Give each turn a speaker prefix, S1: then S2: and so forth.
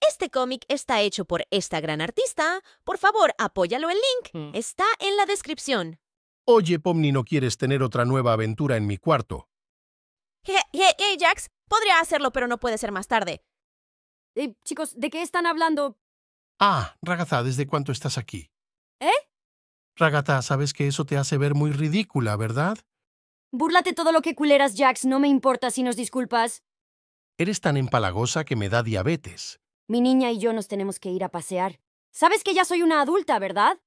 S1: Este cómic está hecho por esta gran artista. Por favor, apóyalo el
S2: link. Mm. Está en la descripción.
S3: Oye, Pomni, ¿no quieres tener otra nueva aventura en mi cuarto?
S2: Hey, hey, hey Jax, podría hacerlo, pero no puede ser más tarde. Eh, chicos, ¿de qué están hablando?
S3: Ah, Ragazá, ¿desde cuánto estás aquí? ¿Eh? Ragata, sabes que eso te hace ver muy ridícula, ¿verdad?
S4: Búrlate todo lo que culeras, Jax. No me importa si nos disculpas.
S3: Eres tan empalagosa que me da diabetes.
S4: Mi niña y yo nos tenemos que ir a pasear. Sabes que ya soy una adulta, ¿verdad?